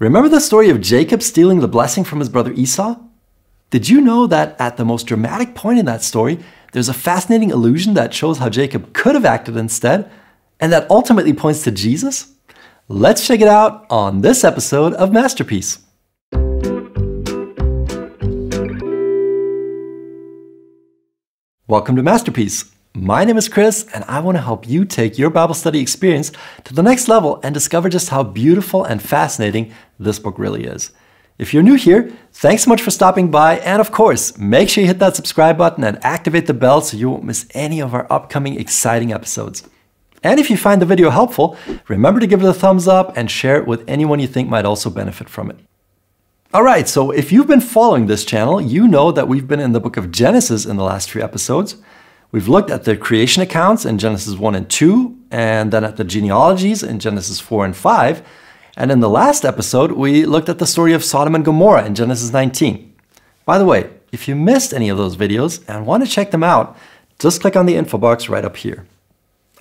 Remember the story of Jacob stealing the blessing from his brother Esau? Did you know that at the most dramatic point in that story, there's a fascinating illusion that shows how Jacob could have acted instead, and that ultimately points to Jesus? Let's check it out on this episode of Masterpiece. Welcome to Masterpiece. My name is Chris, and I want to help you take your Bible study experience to the next level and discover just how beautiful and fascinating this book really is. If you're new here, thanks so much for stopping by, and of course, make sure you hit that subscribe button and activate the bell so you won't miss any of our upcoming exciting episodes. And if you find the video helpful, remember to give it a thumbs up and share it with anyone you think might also benefit from it. Alright, so if you've been following this channel, you know that we've been in the book of Genesis in the last few episodes. We've looked at the creation accounts in Genesis 1 and 2, and then at the genealogies in Genesis 4 and 5. And in the last episode, we looked at the story of Sodom and Gomorrah in Genesis 19. By the way, if you missed any of those videos and want to check them out, just click on the info box right up here.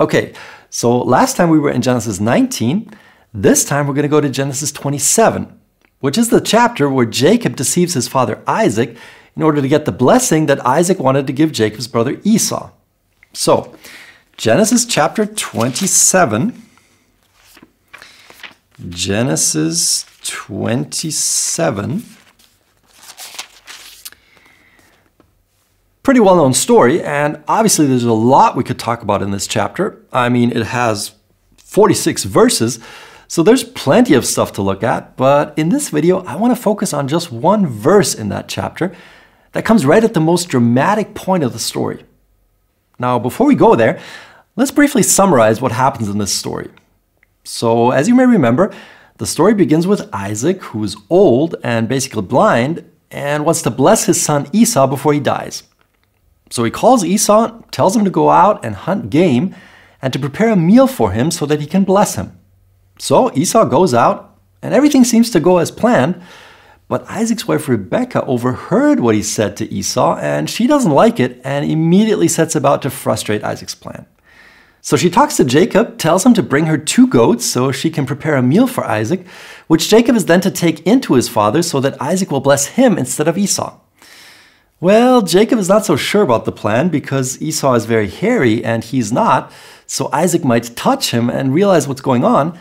Okay, so last time we were in Genesis 19. This time we're going to go to Genesis 27, which is the chapter where Jacob deceives his father Isaac in order to get the blessing that Isaac wanted to give Jacob's brother Esau. So, Genesis chapter 27. Genesis 27. Pretty well known story, and obviously there's a lot we could talk about in this chapter. I mean, it has 46 verses, so there's plenty of stuff to look at, but in this video, I want to focus on just one verse in that chapter that comes right at the most dramatic point of the story. Now, before we go there, let's briefly summarize what happens in this story. So, as you may remember, the story begins with Isaac, who is old and basically blind, and wants to bless his son Esau before he dies. So he calls Esau, tells him to go out and hunt game, and to prepare a meal for him so that he can bless him. So Esau goes out, and everything seems to go as planned, but Isaac's wife Rebekah overheard what he said to Esau, and she doesn't like it and immediately sets about to frustrate Isaac's plan. So she talks to Jacob, tells him to bring her two goats so she can prepare a meal for Isaac, which Jacob is then to take into his father so that Isaac will bless him instead of Esau. Well, Jacob is not so sure about the plan because Esau is very hairy and he's not, so Isaac might touch him and realize what's going on.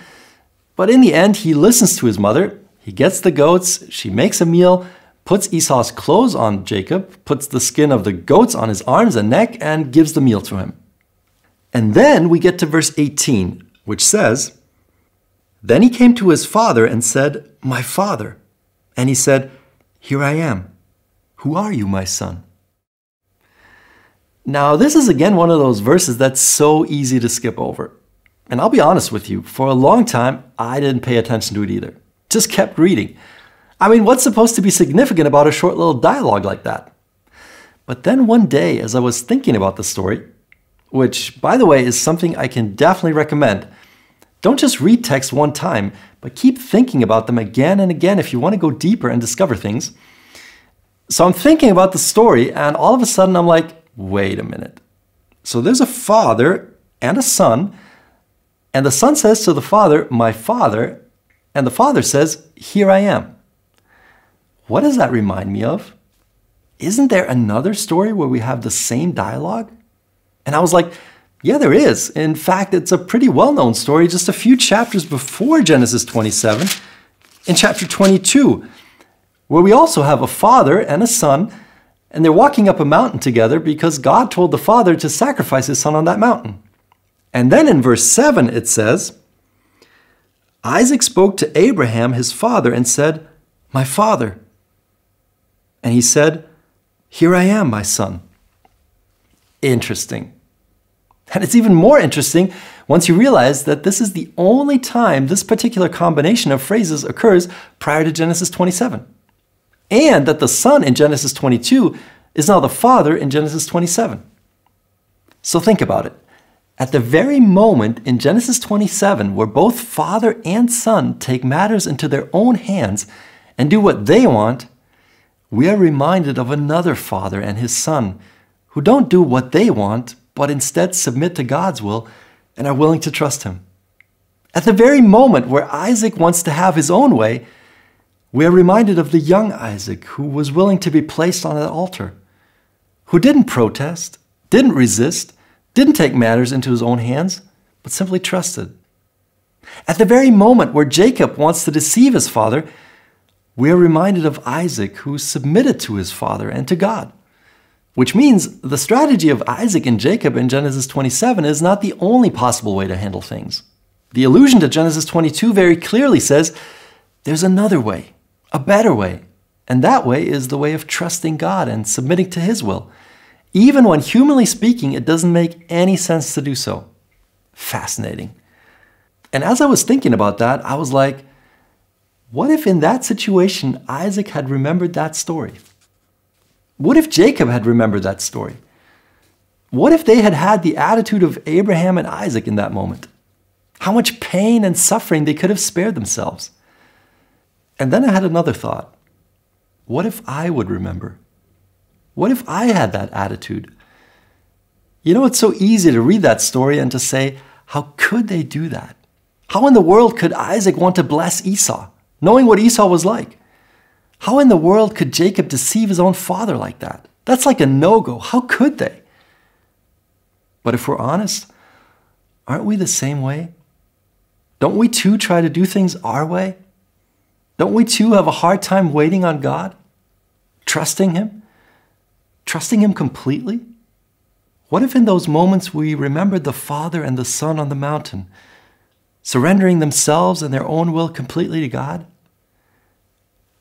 But in the end, he listens to his mother he gets the goats, she makes a meal, puts Esau's clothes on Jacob, puts the skin of the goats on his arms and neck, and gives the meal to him. And then we get to verse 18, which says, Then he came to his father and said, My father. And he said, Here I am. Who are you, my son? Now, this is again one of those verses that's so easy to skip over. And I'll be honest with you, for a long time, I didn't pay attention to it either just kept reading. I mean, what's supposed to be significant about a short little dialogue like that? But then one day, as I was thinking about the story, which, by the way, is something I can definitely recommend, don't just read text one time, but keep thinking about them again and again if you want to go deeper and discover things. So I'm thinking about the story, and all of a sudden I'm like, wait a minute. So there's a father and a son, and the son says to the father, My father, and the father says, Here I am. What does that remind me of? Isn't there another story where we have the same dialogue? And I was like, Yeah, there is. In fact, it's a pretty well known story just a few chapters before Genesis 27, in chapter 22, where we also have a father and a son, and they're walking up a mountain together because God told the father to sacrifice his son on that mountain. And then in verse 7, it says, Isaac spoke to Abraham, his father, and said, My father. And he said, Here I am, my son. Interesting. And it's even more interesting once you realize that this is the only time this particular combination of phrases occurs prior to Genesis 27. And that the son in Genesis 22 is now the father in Genesis 27. So think about it. At the very moment in Genesis 27 where both father and son take matters into their own hands and do what they want, we are reminded of another father and his son who don't do what they want, but instead submit to God's will and are willing to trust him. At the very moment where Isaac wants to have his own way, we are reminded of the young Isaac who was willing to be placed on an altar, who didn't protest, didn't resist, didn't take matters into his own hands, but simply trusted. At the very moment where Jacob wants to deceive his father, we are reminded of Isaac who submitted to his father and to God. Which means the strategy of Isaac and Jacob in Genesis 27 is not the only possible way to handle things. The allusion to Genesis 22 very clearly says there's another way, a better way, and that way is the way of trusting God and submitting to His will even when humanly speaking, it doesn't make any sense to do so. Fascinating. And as I was thinking about that, I was like, what if in that situation Isaac had remembered that story? What if Jacob had remembered that story? What if they had had the attitude of Abraham and Isaac in that moment? How much pain and suffering they could have spared themselves. And then I had another thought. What if I would remember? What if I had that attitude? You know, it's so easy to read that story and to say, how could they do that? How in the world could Isaac want to bless Esau, knowing what Esau was like? How in the world could Jacob deceive his own father like that? That's like a no go. How could they? But if we're honest, aren't we the same way? Don't we too try to do things our way? Don't we too have a hard time waiting on God, trusting Him? Trusting Him completely? What if in those moments we remembered the Father and the Son on the mountain, surrendering themselves and their own will completely to God?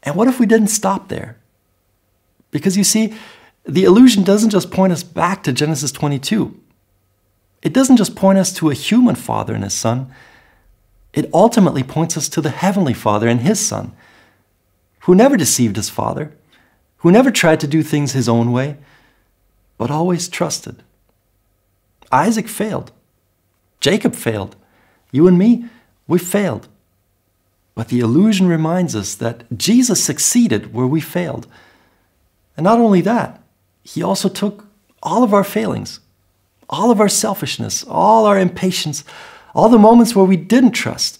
And what if we didn't stop there? Because you see, the illusion doesn't just point us back to Genesis 22. It doesn't just point us to a human father and his son. It ultimately points us to the heavenly father and his son, who never deceived his father, who never tried to do things his own way, but always trusted. Isaac failed. Jacob failed. You and me, we failed. But the illusion reminds us that Jesus succeeded where we failed. And not only that, he also took all of our failings, all of our selfishness, all our impatience, all the moments where we didn't trust.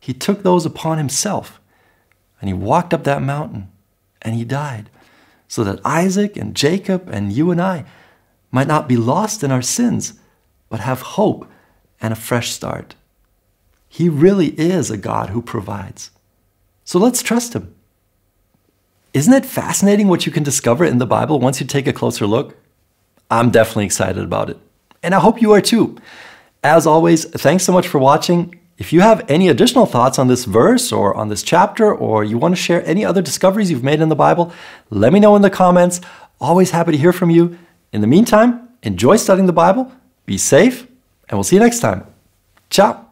He took those upon himself and he walked up that mountain and he died so that Isaac and Jacob and you and I might not be lost in our sins, but have hope and a fresh start. He really is a God who provides. So let's trust Him. Isn't it fascinating what you can discover in the Bible once you take a closer look? I'm definitely excited about it. And I hope you are too. As always, thanks so much for watching. If you have any additional thoughts on this verse or on this chapter, or you want to share any other discoveries you've made in the Bible, let me know in the comments. Always happy to hear from you. In the meantime, enjoy studying the Bible, be safe, and we'll see you next time. Ciao.